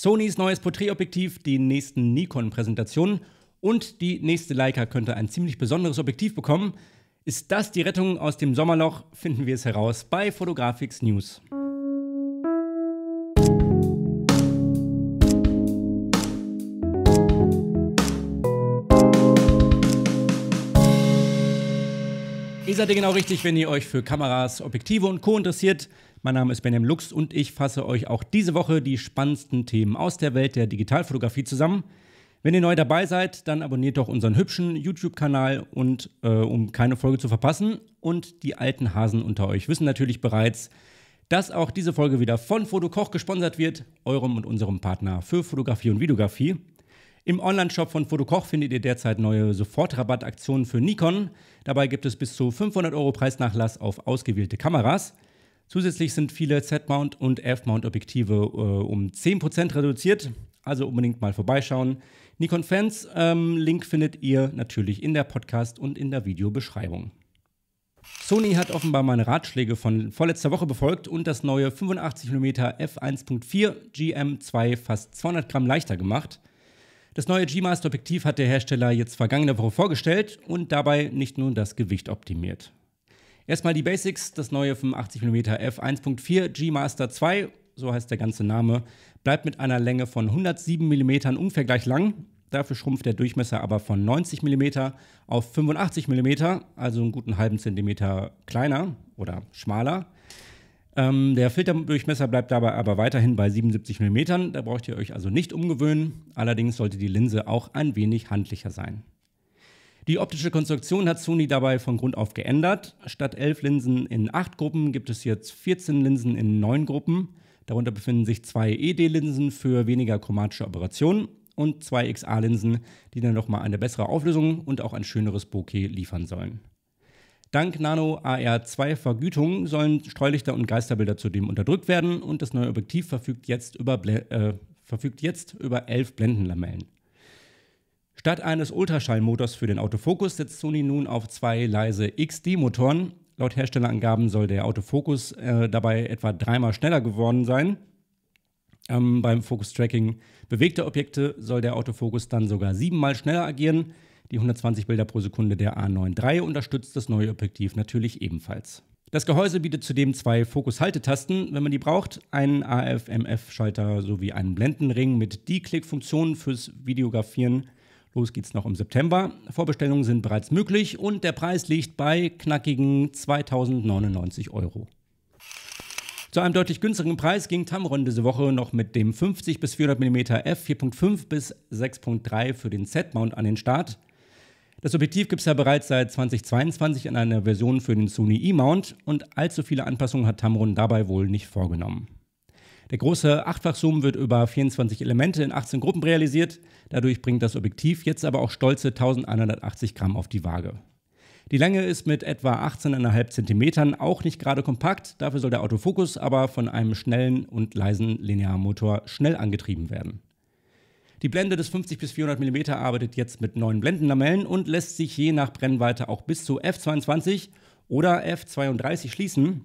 Sonys neues Porträtobjektiv, die nächsten Nikon-Präsentationen und die nächste Leica könnte ein ziemlich besonderes Objektiv bekommen. Ist das die Rettung aus dem Sommerloch? Finden wir es heraus bei Fotografix News. Ihr seid ja genau richtig, wenn ihr euch für Kameras, Objektive und Co. interessiert. Mein Name ist Benjamin Lux und ich fasse euch auch diese Woche die spannendsten Themen aus der Welt der Digitalfotografie zusammen. Wenn ihr neu dabei seid, dann abonniert doch unseren hübschen YouTube-Kanal und äh, um keine Folge zu verpassen. Und die alten Hasen unter euch wissen natürlich bereits, dass auch diese Folge wieder von Fotokoch gesponsert wird, eurem und unserem Partner für Fotografie und Videografie. Im Onlineshop von Fotokoch findet ihr derzeit neue Sofortrabattaktionen für Nikon. Dabei gibt es bis zu 500 Euro Preisnachlass auf ausgewählte Kameras. Zusätzlich sind viele Z-Mount und F-Mount Objektive äh, um 10% reduziert. Also unbedingt mal vorbeischauen. Nikon Fans, ähm, Link findet ihr natürlich in der Podcast- und in der Videobeschreibung. Sony hat offenbar meine Ratschläge von vorletzter Woche befolgt und das neue 85mm f1.4 GM2 fast 200 Gramm leichter gemacht. Das neue G-Master Objektiv hat der Hersteller jetzt vergangene Woche vorgestellt und dabei nicht nur das Gewicht optimiert. Erstmal die Basics, das neue 85mm f1.4 G-Master 2, so heißt der ganze Name, bleibt mit einer Länge von 107 mm unvergleich lang. Dafür schrumpft der Durchmesser aber von 90 mm auf 85 mm, also einen guten halben Zentimeter kleiner oder schmaler. Ähm, der Filterdurchmesser bleibt dabei aber weiterhin bei 77 mm, da braucht ihr euch also nicht umgewöhnen, allerdings sollte die Linse auch ein wenig handlicher sein. Die optische Konstruktion hat Sony dabei von Grund auf geändert. Statt 11 Linsen in 8 Gruppen gibt es jetzt 14 Linsen in 9 Gruppen. Darunter befinden sich zwei ED-Linsen für weniger chromatische Operationen und zwei XA-Linsen, die dann nochmal eine bessere Auflösung und auch ein schöneres Bokeh liefern sollen. Dank Nano AR2-Vergütung sollen Streulichter und Geisterbilder zudem unterdrückt werden und das neue Objektiv verfügt jetzt über, äh, verfügt jetzt über elf Blendenlamellen. Statt eines Ultraschallmotors für den Autofokus setzt Sony nun auf zwei leise XD-Motoren. Laut Herstellerangaben soll der Autofokus äh, dabei etwa dreimal schneller geworden sein. Ähm, beim Focus-Tracking bewegter Objekte soll der Autofokus dann sogar siebenmal schneller agieren. Die 120 Bilder pro Sekunde der a 93 unterstützt das neue Objektiv natürlich ebenfalls. Das Gehäuse bietet zudem zwei Fokushaltetasten, wenn man die braucht, einen AF-MF-Schalter sowie einen Blendenring mit D-Click-Funktionen fürs Videografieren. Los geht's noch im September. Vorbestellungen sind bereits möglich und der Preis liegt bei knackigen 2099 Euro. Zu einem deutlich günstigeren Preis ging Tamron diese Woche noch mit dem 50 bis 400 mm f 4.5 bis 6.3 für den Z-Mount an den Start. Das Objektiv gibt es ja bereits seit 2022 in einer Version für den Sony E-Mount und allzu viele Anpassungen hat Tamron dabei wohl nicht vorgenommen. Der große Achtfach-Zoom wird über 24 Elemente in 18 Gruppen realisiert. Dadurch bringt das Objektiv jetzt aber auch stolze 1180 Gramm auf die Waage. Die Länge ist mit etwa 18,5 Zentimetern auch nicht gerade kompakt. Dafür soll der Autofokus aber von einem schnellen und leisen Linearmotor schnell angetrieben werden. Die Blende des 50 bis 400 mm arbeitet jetzt mit neuen Blendenlamellen und lässt sich je nach Brennweite auch bis zu f22 oder f32 schließen.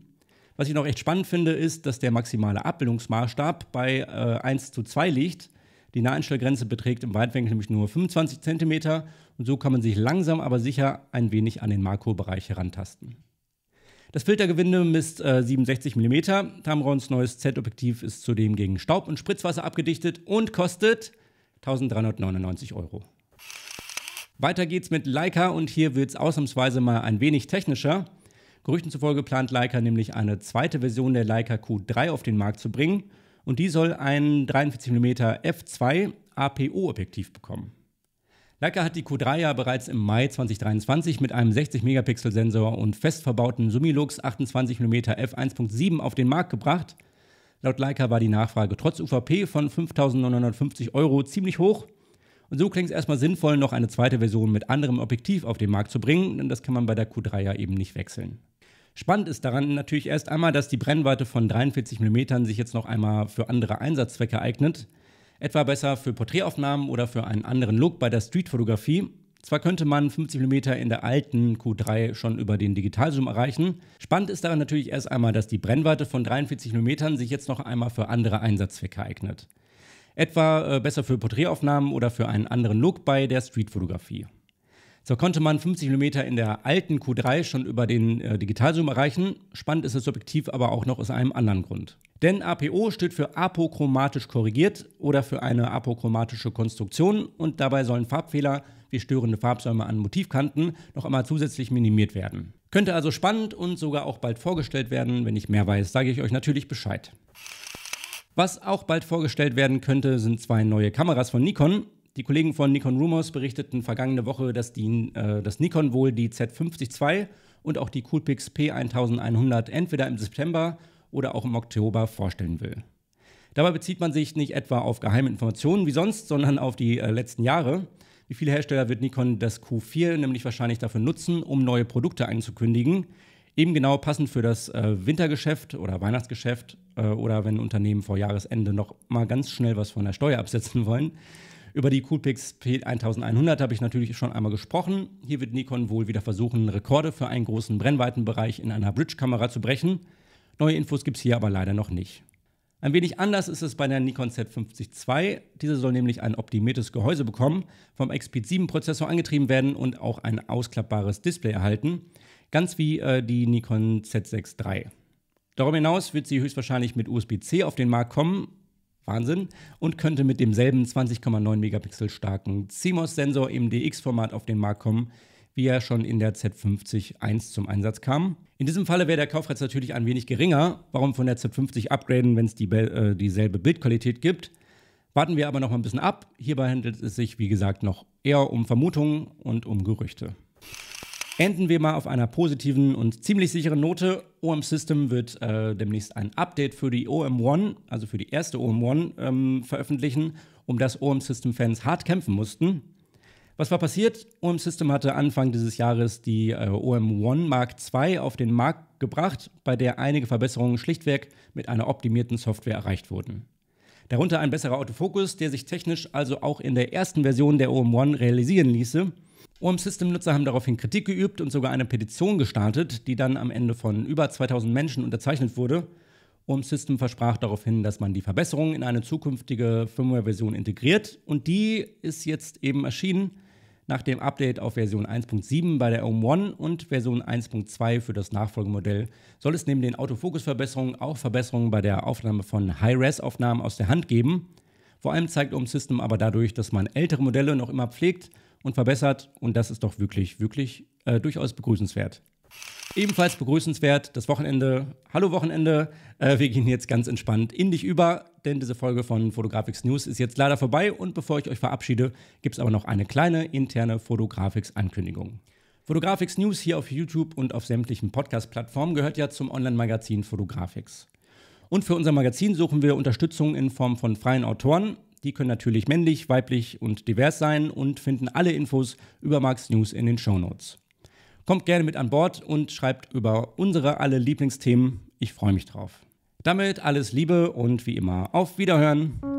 Was ich noch echt spannend finde, ist, dass der maximale Abbildungsmaßstab bei äh, 1 zu 2 liegt. Die Naheinstellgrenze beträgt im Weitwinkel nämlich nur 25 cm und so kann man sich langsam aber sicher ein wenig an den Makrobereich herantasten. Das Filtergewinde misst äh, 67 mm. Tamrons neues Z-Objektiv ist zudem gegen Staub und Spritzwasser abgedichtet und kostet 1399 Euro. Weiter geht's mit Leica und hier wird's ausnahmsweise mal ein wenig technischer. Gerüchten zufolge plant Leica nämlich eine zweite Version der Leica Q3 auf den Markt zu bringen und die soll ein 43mm f2 APO-Objektiv bekommen. Leica hat die Q3 ja bereits im Mai 2023 mit einem 60-Megapixel-Sensor und fest verbauten Sumilux 28mm f1.7 auf den Markt gebracht – Laut Leica war die Nachfrage trotz UVP von 5.950 Euro ziemlich hoch. Und so klingt es erstmal sinnvoll, noch eine zweite Version mit anderem Objektiv auf den Markt zu bringen, denn das kann man bei der Q3 ja eben nicht wechseln. Spannend ist daran natürlich erst einmal, dass die Brennweite von 43 mm sich jetzt noch einmal für andere Einsatzzwecke eignet. Etwa besser für Porträtaufnahmen oder für einen anderen Look bei der Streetfotografie. Zwar könnte man 50 mm in der alten Q3 schon über den Digitalzoom erreichen. Spannend ist daran natürlich erst einmal, dass die Brennweite von 43 mm sich jetzt noch einmal für andere Einsatzzwecke eignet. Etwa äh, besser für Porträtaufnahmen oder für einen anderen Look bei der Streetfotografie. Zwar konnte man 50 mm in der alten Q3 schon über den äh, Digitalzoom erreichen, spannend ist das Objektiv aber auch noch aus einem anderen Grund. Denn APO steht für apochromatisch korrigiert oder für eine apochromatische Konstruktion und dabei sollen Farbfehler die störende Farbsäume an Motivkanten noch einmal zusätzlich minimiert werden. Könnte also spannend und sogar auch bald vorgestellt werden. Wenn ich mehr weiß, sage ich euch natürlich Bescheid. Was auch bald vorgestellt werden könnte, sind zwei neue Kameras von Nikon. Die Kollegen von Nikon Rumors berichteten vergangene Woche, dass, die, äh, dass Nikon wohl die Z50 II und auch die Coolpix P1100 entweder im September oder auch im Oktober vorstellen will. Dabei bezieht man sich nicht etwa auf geheime Informationen wie sonst, sondern auf die äh, letzten Jahre. Wie viele Hersteller wird Nikon das Q4 nämlich wahrscheinlich dafür nutzen, um neue Produkte einzukündigen? Eben genau passend für das äh, Wintergeschäft oder Weihnachtsgeschäft äh, oder wenn Unternehmen vor Jahresende noch mal ganz schnell was von der Steuer absetzen wollen. Über die Coolpix P1100 habe ich natürlich schon einmal gesprochen. Hier wird Nikon wohl wieder versuchen, Rekorde für einen großen Brennweitenbereich in einer Bridge-Kamera zu brechen. Neue Infos gibt es hier aber leider noch nicht. Ein wenig anders ist es bei der Nikon Z50 II. Diese soll nämlich ein optimiertes Gehäuse bekommen, vom XP7-Prozessor angetrieben werden und auch ein ausklappbares Display erhalten, ganz wie äh, die Nikon Z6 III. Darüber hinaus wird sie höchstwahrscheinlich mit USB-C auf den Markt kommen, Wahnsinn, und könnte mit demselben 20,9 Megapixel starken CMOS-Sensor im DX-Format auf den Markt kommen, wie er schon in der Z50 I zum Einsatz kam. In diesem Falle wäre der Kaufpreis natürlich ein wenig geringer. Warum von der Z50 upgraden, wenn es die, äh, dieselbe Bildqualität gibt? Warten wir aber noch mal ein bisschen ab. Hierbei handelt es sich, wie gesagt, noch eher um Vermutungen und um Gerüchte. Enden wir mal auf einer positiven und ziemlich sicheren Note. OM System wird äh, demnächst ein Update für die OM1, also für die erste OM1, ähm, veröffentlichen, um das OM System-Fans hart kämpfen mussten. Was war passiert? OM System hatte Anfang dieses Jahres die äh, OM One Mark II auf den Markt gebracht, bei der einige Verbesserungen schlichtweg mit einer optimierten Software erreicht wurden. Darunter ein besserer Autofokus, der sich technisch also auch in der ersten Version der OM One realisieren ließe. OM System Nutzer haben daraufhin Kritik geübt und sogar eine Petition gestartet, die dann am Ende von über 2000 Menschen unterzeichnet wurde. OM System versprach daraufhin, dass man die Verbesserungen in eine zukünftige Firmware-Version integriert und die ist jetzt eben erschienen nach dem Update auf Version 1.7 bei der OM1 und Version 1.2 für das Nachfolgemodell soll es neben den Autofokusverbesserungen auch Verbesserungen bei der Aufnahme von High-Res-Aufnahmen aus der Hand geben. Vor allem zeigt OM System aber dadurch, dass man ältere Modelle noch immer pflegt und verbessert und das ist doch wirklich, wirklich äh, durchaus begrüßenswert. Ebenfalls begrüßenswert das Wochenende. Hallo Wochenende, äh, wir gehen jetzt ganz entspannt in dich über denn diese Folge von Fotografix News ist jetzt leider vorbei und bevor ich euch verabschiede, gibt es aber noch eine kleine interne Fotografix-Ankündigung. Fotografix News hier auf YouTube und auf sämtlichen Podcast-Plattformen gehört ja zum Online-Magazin Fotografix. Und für unser Magazin suchen wir Unterstützung in Form von freien Autoren. Die können natürlich männlich, weiblich und divers sein und finden alle Infos über Max News in den Show Notes. Kommt gerne mit an Bord und schreibt über unsere alle Lieblingsthemen. Ich freue mich drauf. Damit alles Liebe und wie immer auf Wiederhören.